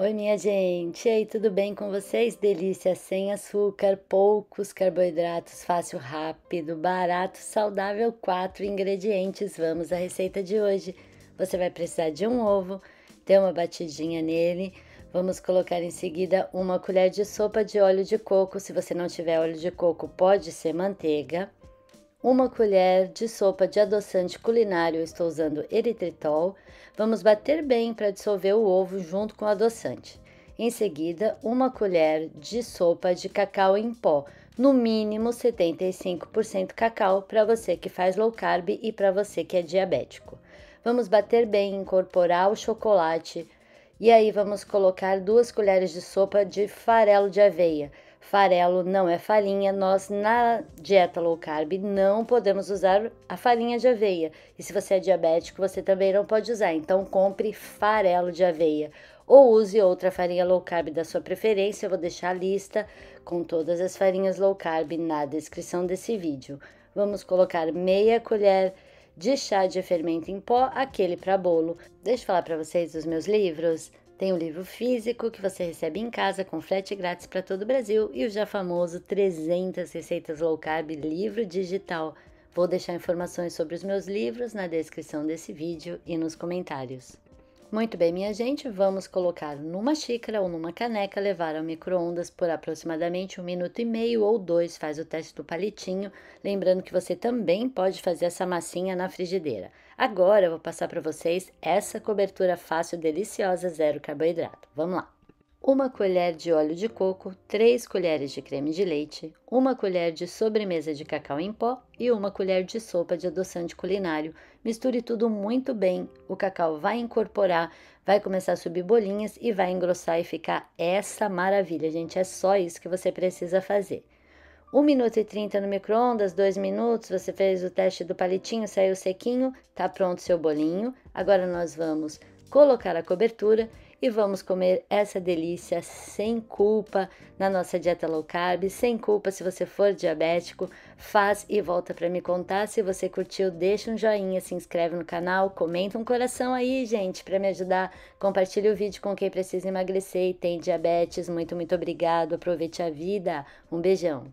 Oi, minha gente! E aí, tudo bem com vocês? Delícia sem açúcar, poucos carboidratos, fácil, rápido, barato, saudável. Quatro ingredientes. Vamos à receita de hoje. Você vai precisar de um ovo, ter uma batidinha nele. Vamos colocar em seguida uma colher de sopa de óleo de coco. Se você não tiver óleo de coco, pode ser manteiga uma colher de sopa de adoçante culinário, estou usando eritritol. Vamos bater bem para dissolver o ovo junto com o adoçante. Em seguida, uma colher de sopa de cacau em pó, no mínimo 75% cacau para você que faz low carb e para você que é diabético. Vamos bater bem, incorporar o chocolate e aí vamos colocar duas colheres de sopa de farelo de aveia farelo não é farinha. Nós na dieta low carb não podemos usar a farinha de aveia. E se você é diabético, você também não pode usar. Então compre farelo de aveia ou use outra farinha low carb da sua preferência. Eu vou deixar a lista com todas as farinhas low carb na descrição desse vídeo. Vamos colocar meia colher de chá de fermento em pó, aquele para bolo. Deixa eu falar para vocês dos meus livros. Tem o livro físico que você recebe em casa com frete grátis para todo o Brasil e o já famoso 300 receitas low carb livro digital. Vou deixar informações sobre os meus livros na descrição desse vídeo e nos comentários. Muito bem, minha gente, vamos colocar numa xícara ou numa caneca, levar ao micro-ondas por aproximadamente um minuto e meio ou dois, faz o teste do palitinho, lembrando que você também pode fazer essa massinha na frigideira. Agora eu vou passar para vocês essa cobertura fácil, deliciosa, zero carboidrato. Vamos lá! uma colher de óleo de coco, 3 colheres de creme de leite, uma colher de sobremesa de cacau em pó e uma colher de sopa de adoçante culinário. Misture tudo muito bem. O cacau vai incorporar, vai começar a subir bolinhas e vai engrossar e ficar essa maravilha, gente. É só isso que você precisa fazer. 1 minuto e 30 no micro-ondas, 2 minutos, você fez o teste do palitinho, saiu sequinho, tá pronto seu bolinho. Agora nós vamos colocar a cobertura e vamos comer essa delícia sem culpa na nossa dieta low carb, sem culpa se você for diabético. Faz e volta para me contar se você curtiu, deixa um joinha, se inscreve no canal, comenta um coração aí, gente, para me ajudar. Compartilhe o vídeo com quem precisa emagrecer e tem diabetes. Muito, muito obrigado. Aproveite a vida. Um beijão.